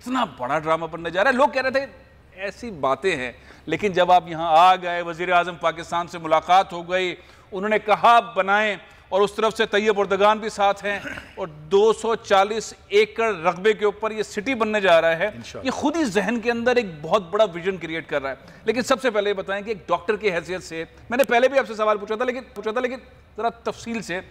इतना बड़ा ड्रामा बनने जा रहा है लोग कह रहे थे ऐसी बातें हैं लेकिन जब आप यहाँ आ गए वजीर आजम पाकिस्तान से मुलाकात हो गई उन्होंने कहा बनाएं और उस तरफ से तैयब उर्दगान भी साथ हैं और 240 एकड़ रकबे के ऊपर ये सिटी बनने जा रहा है ये खुद ही जहन के अंदर एक बहुत बड़ा विजन क्रिएट कर रहा है लेकिन सबसे पहले बताएं कि एक डॉक्टर की हैसियत से मैंने पहले भी आपसे सवाल पूछा था लेकिन पूछा था लेकिन ज़रा तफसील से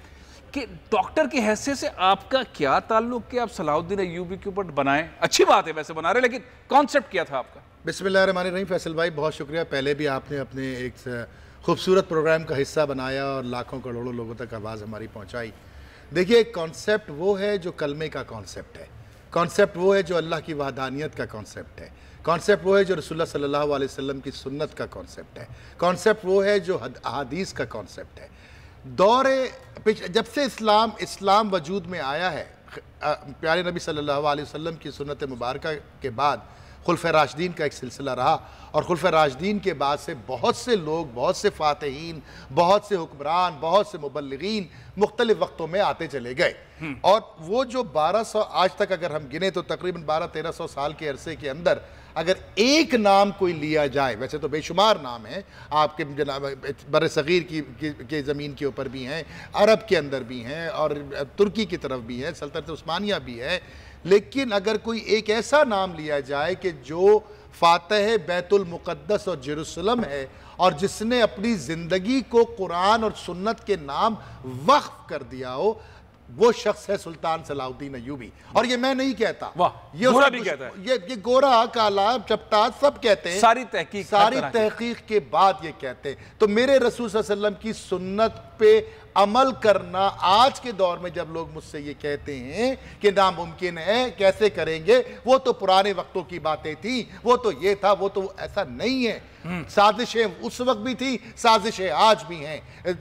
कि डॉक्टर की हैसियत से आपका क्या ताल्लुक कि आप सलाउद्दीन अयूबी के ऊपर बनाए अच्छी बात है वैसे बना रहे लेकिन कॉन्सेप्ट क्या था आपका बिस्मिल्लाह रही फैसल भाई बहुत शुक्रिया पहले भी आपने अपने एक खूबसूरत प्रोग्राम का हिस्सा बनाया और लाखों करोड़ों लोगों तक आवाज़ हमारी पहुँचाई देखिए एक कॉन्सेप्ट वो है जो कलमे का कॉन्सेप्ट है कॉन्सेप्ट वो है जो अल्लाह की वादानियत का कॉन्सेप्ट है कॉन्सेप्ट वो है जो रसुल्ला सल्लल्लाहु अलैहि वसल्लम की सुन्नत का कॉन्सेप्ट है कॉन्सेप्ट वो है जो हदीस का कॉन्सेप्ट है दौर जब से इस्लाम इस्लाम वजूद में आया है प्यारे नबी सल्लल्लाहु अलैहि वसल्लम की सुन्नत मुबारक के बाद खुलफ राशदीन का एक सिलसिला रहा और खुलफ राशदीन के बाद से बहुत से लोग बहुत से फ़ातहन बहुत से हुक्मरान बहुत से मुबलगिन मुख्तलिफ वक्तों में आते चले गए हम्म। और वो जो 1200 आज तक अगर हम गिने तो तकरीबन 12-1300 साल के अरसे के अंदर अगर एक नाम कोई लिया जाए वैसे तो बेशुमार नाम है आपके जनाब बर सग़ीर की, की के ज़मीन के ऊपर भी हैं अरब के अंदर भी हैं और तुर्की की तरफ भी हैं सल्तनत उस्मानिया भी है लेकिन अगर कोई एक ऐसा नाम लिया जाए कि जो फ़ातह बैतुलमक़दस और जरूसलम है और जिसने अपनी ज़िंदगी को कुरान और सुन्नत के नाम वक्फ़ कर दिया हो वो शख्स है सुल्तान सलाउद्दीन अयूबी और ये मैं नहीं कहता ये गोरा भी कहता है ये ये गोरा काला चपटा सब कहते हैं सारी तहकीक सारी तहकीक के बाद ये कहते हैं तो मेरे रसूल वसल्लम की सुन्नत पे अमल करना आज के दौर में जब लोग मुझसे ये कहते हैं कि नामुमकिन है कैसे करेंगे वो तो पुराने वक्तों की बातें थी वो तो ये था वो तो ऐसा नहीं है साजिशें उस वक्त भी थी साजिशें आज भी हैं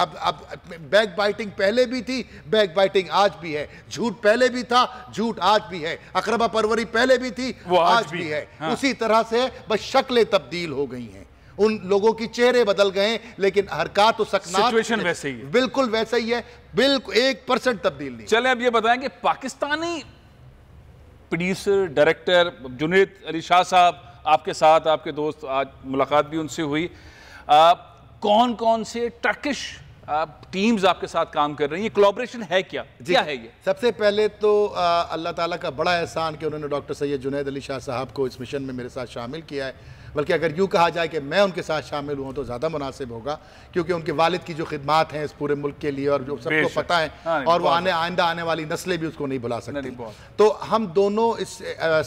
अब अब बैक बाइटिंग पहले भी थी बैक बाइटिंग आज भी है झूठ पहले भी था झूठ आज भी है अकरबा परवरी पहले भी थी वो आज, आज भी, भी है हाँ। उसी तरह से बस शक्लें तब्दील हो गई हैं उन लोगों की चेहरे बदल गए लेकिन हरकत तो सिचुएशन वैसे ही है बिल्कुल वैसे ही है बिल्कुल एक परसेंट तब्दील नहीं चले अब ये बताएं कि पाकिस्तानी प्रोड्यूसर डायरेक्टर जुनेद अली शाह साहब आपके साथ आपके दोस्त आज मुलाकात भी उनसे हुई आ, कौन कौन से टर्किश आप टीम्स आपके साथ काम कर रही हैं कोलाब्रेशन है क्या क्या है ये सबसे पहले तो अल्लाह ताला का बड़ा एहसान कि उन्होंने डॉक्टर सैयद जुनेद अली शाह साहब को इस मिशन में मेरे साथ शामिल किया है बल्कि अगर यूँ कहा जाए कि मैं उनके साथ शामिल हूँ तो ज़्यादा मुनासिब होगा क्योंकि उनके वालिद की जो खिदमत हैं इस पूरे मुल्क के लिए और जो सबको पता है हाँ, और वो आने आइंदा आने वाली नस्लें भी उसको नहीं भुला सकती तो हम दोनों इस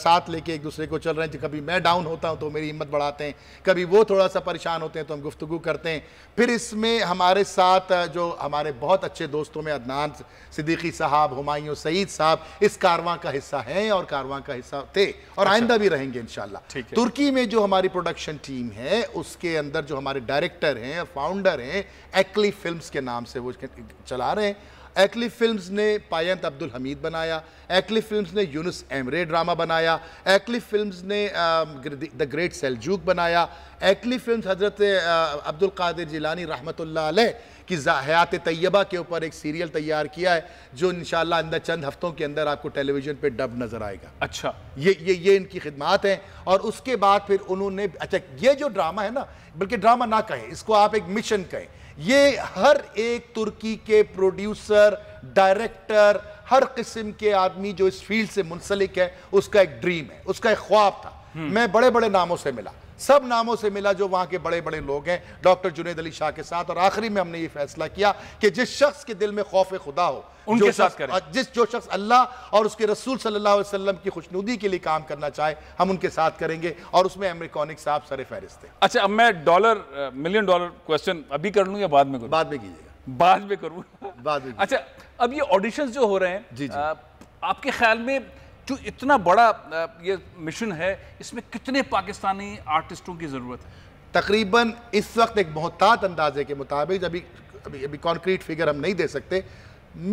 साथ लेके एक दूसरे को चल रहे हैं कभी मैं डाउन होता हूँ तो मेरी हिम्मत बढ़ाते हैं कभी वो थोड़ा सा परेशान होते हैं तो हम गुफ्तु करते हैं फिर इसमें हमारे साथ जो हमारे बहुत अच्छे दोस्तों में अदनान सिद्दीकी साहब हमायूं सईद साहब इस कारवां का हिस्सा हैं और कारवां का हिस्सा थे और अच्छा। आइंदा भी रहेंगे इन तुर्की में जो हमारी हमारी प्रोडक्शन टीम है उसके अंदर जो हमारे डायरेक्टर हैं फाउंडर हैं एक्ली फिल्म्स के नाम से वो चला रहे हैं एक्ली फिल्म्स ने पायंत अब्दुल हमीद बनाया एक्ली फिल्म्स ने यूनुस एमरे ड्रामा बनाया एक्ली फिल्म्स ने द ग्रेट सेलजूक बनाया एक्ली फिल्म्स हज़रत अब्दुल कादिर जिलानी रहमतुल्लाह अलैह कि हयात तय्यबा के ऊपर एक सीरियल तैयार किया है जो इन अंदर चंद हफ्तों के अंदर आपको टेलीविज़न पर डब नज़र आएगा अच्छा ये ये ये इनकी खिदमत हैं और उसके बाद फिर उन्होंने अच्छा ये जो ड्रामा है ना बल्कि ड्रामा ना कहें इसको आप एक मिशन कहें ये हर एक तुर्की के प्रोड्यूसर डायरेक्टर हर किस्म के आदमी जो इस फील्ड से मुंसलिक है उसका एक ड्रीम है उसका एक ख्वाब था हम्म। मैं बड़े बड़े नामों से मिला सब नामों से मिला जो वहां के बड़े बड़े लोग हैं डॉक्टर जुनेद अली शाह के साथ और आखिरी में हमने ये फैसला किया कि जिस शख्स के दिल में खौफ खुदा हो उनके साथ करें जिस जो शख्स अल्लाह और उसके रसूल सल्लल्लाहु अलैहि वसल्लम की खुशनुदी के लिए काम करना चाहे हम उनके साथ करेंगे और उसमें अमेरिकॉनिक साहब सर फहरिस्त थे अच्छा अब मैं डॉलर मिलियन डॉलर क्वेश्चन अभी कर लूँ या बाद में करूँ बाद में कीजिएगा बाद में करूँ बाद में अच्छा अब ये ऑडिशन जो हो रहे हैं जी जी आपके ख्याल में जो इतना बड़ा ये मिशन है इसमें कितने पाकिस्तानी आर्टिस्टों की ज़रूरत है तकरीबन इस वक्त एक मोहतात अंदाजे के मुताबिक अभी अभी अभी कॉन्क्रीट फिगर हम नहीं दे सकते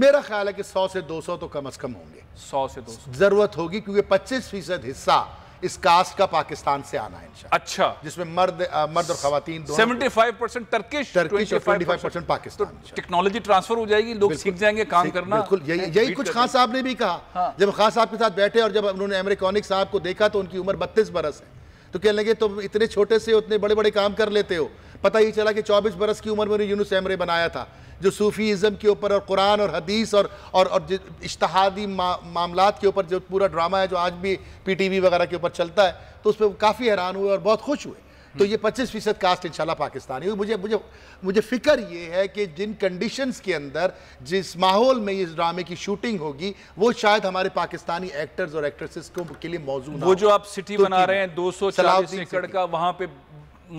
मेरा ख्याल है कि 100 से 200 तो कम अज़ कम होंगे 100 से 200 ज़रूरत होगी क्योंकि 25 फीसद हिस्सा इस कास्ट का पाकिस्तान से आना है अच्छा जिसमें मर्द आ, मर्द और खातन seventy five percent Turkish percent Pakistan technology transfer हो जाएगी लोग सीख जाएंगे काम करना बिल्कुल यही यही कुछ खान साहब ने भी कहा हाँ। जब खान साहब के साथ बैठे और जब उन्होंने अमेरिकॉनिक साहब को देखा तो उनकी उम्र बत्तीस बरस है तो कहने लगे तुम तो इतने छोटे से उतने बड़े बड़े काम कर लेते हो पता ही चला कि 24 बरस की उम्र में उन्हें यूनुस एमरे बनाया था जो सूफ़ीज़म के ऊपर और कुरान और हदीस और और और इश्तहादी मा, मामला के ऊपर जो पूरा ड्रामा है जो आज भी पीटीवी वगैरह के ऊपर चलता है तो उस पर काफ़ी हैरान हुए और बहुत खुश हुए तो ये 25 फीसद कास्ट इंशाल्लाह पाकिस्तानी हुई मुझे मुझे मुझे फ़िक्र ये है कि जिन कंडीशंस के अंदर जिस माहौल में इस ड्रामे की शूटिंग होगी वो शायद हमारे पाकिस्तानी एक्टर्स और एक्ट्रेसेस को के लिए मौजूद वो जो आप सिटी तो बना रहे हैं दो सौ एकड़ का वहाँ पे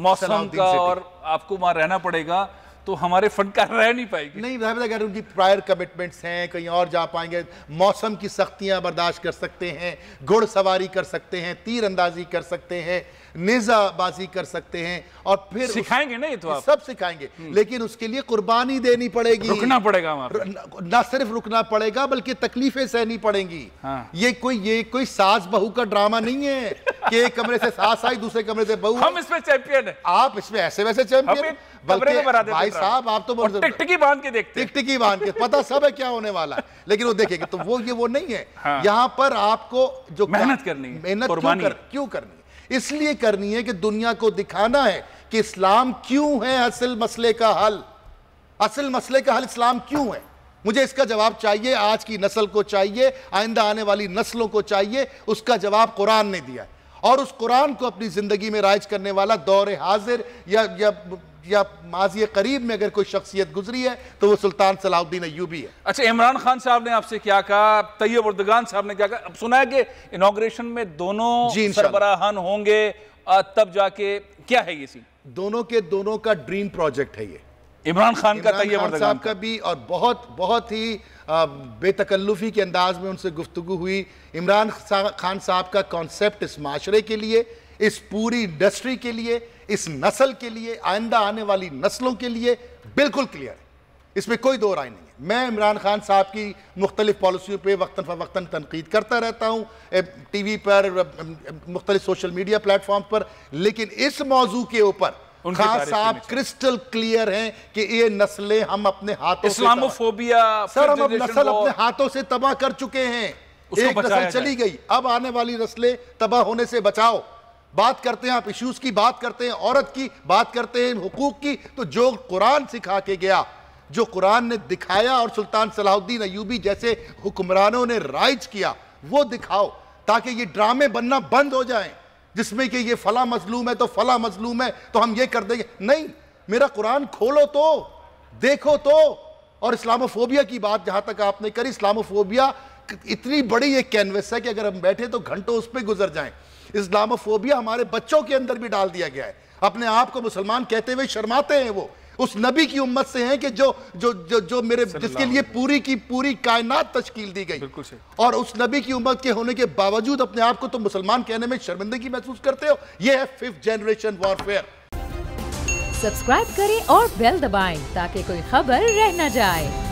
मौसम का और आपको वहाँ रहना पड़ेगा तो हमारे फंड का रह नहीं पाएगी नहीं साहब अगर उनकी प्रायर कमिटमेंट्स हैं कहीं और जा पाएंगे मौसम की सख्तियां बर्दाश्त कर सकते हैं घुड़सवारी कर सकते हैं तीर अंदाजी कर सकते हैं निजाबाजी कर सकते हैं और फिर सिखाएंगे ना ये तो आप सब सिखाएंगे हम्म। लेकिन उसके लिए कुर्बानी देनी पड़ेगी रुकना पड़ेगा ना सिर्फ रुकना पड़ेगा बल्कि तकलीफें सहनी पड़ेंगी हाँ। ये कोई ये कोई सास बहू का ड्रामा नहीं है कि एक कमरे से सास आई दूसरे कमरे से बहू हम इसमें चैंपियन है आप इसमें ऐसे वैसे चैंपियन बल्कि भाई साहब आप तो टिकटिकी बांध के देखते टिकटिकी बांध के पता सब है क्या होने वाला है लेकिन वो देखेंगे तो वो ये वो नहीं है हाँ। यहाँ पर आपको जो मेहनत करनी है मेहनत क्यों करनी इसलिए करनी है कि दुनिया को दिखाना है कि इस्लाम क्यों है असल मसले का हल असल मसले का हल इस्लाम क्यों है मुझे इसका जवाब चाहिए आज की नस्ल को चाहिए आइंदा आने वाली नस्लों को चाहिए उसका जवाब कुरान ने दिया है और उस कुरान को अपनी ज़िंदगी में राइज करने वाला दौर हाजिर या, या या माजी करीब में अगर कोई शख्सियत गुजरी है तो वो सुल्तान सलाउद्दीन अयूबी है अच्छा इमरान खान साहब ने आपसे क्या कहा तैयब उर्दगान साहब ने क्या कहा अब सुना है कि इनाग्रेशन में दोनों सरबराहान होंगे तब जाके क्या है ये सीन दोनों के दोनों का ड्रीम प्रोजेक्ट है ये इमरान खान का तैयब साहब का भी और बहुत बहुत ही बेतकल्लुफ़ी के अंदाज में उनसे गुफ्तु हुई इमरान खान साहब का कॉन्सेप्ट इस माशरे के लिए इस पूरी इंडस्ट्री के लिए इस नस्ल के लिए आइंदा आने वाली नस्लों के लिए बिल्कुल क्लियर है इसमें कोई दो राय नहीं है मैं इमरान खान साहब की मुख्तलिफ पॉलिसियों पर वक्ता फ़वक्ता तनकीद करता रहता हूँ टी वी पर मुख्तलिफ सोशल मीडिया प्लेटफॉर्म पर लेकिन इस मौजू के ऊपर खान साहब क्रिस्टल क्लियर हैं कि ये नस्लें हम अपने हाथों इस्लामोफोबिया सर हम नस्ल अपने हाथों से तबाह कर चुके हैं एक नस्ल चली गई अब आने वाली नस्लें तबाह होने से बचाओ बात करते हैं आप इश्यूज़ की बात करते हैं औरत की बात करते हैं हकूक़ की तो जो कुरान सिखा के गया जो कुरान ने दिखाया और सुल्तान सलाहुद्दीन अयूबी जैसे हुक्मरानों ने राइज किया वो दिखाओ ताकि ये ड्रामे बनना बंद हो जाए जिसमें कि ये फला मजलूम है तो फला मजलूम है तो हम ये कर देंगे नहीं मेरा कुरान खोलो तो देखो तो और इस्लामोफोबिया की बात जहां तक आपने करी इस्लामोफोबिया इतनी बड़ी एक कैनवस है कि अगर हम बैठे तो घंटों उस पर गुजर जाएं इस्लामोफोबिया हमारे बच्चों के अंदर भी डाल दिया गया है अपने आप को मुसलमान कहते हुए शर्माते हैं वो उस नबी की उम्मत से हैं कि जो जो जो जो मेरे जिसके लिए पूरी की पूरी कायनात तश्कील दी गई और उस नबी की उम्मत के होने के बावजूद अपने आप को तो मुसलमान कहने में शर्मिंदगी महसूस करते हो यह है फिफ्थ जनरेशन वॉरफेयर सब्सक्राइब करें और बेल दबाएं ताकि कोई खबर रह न जाए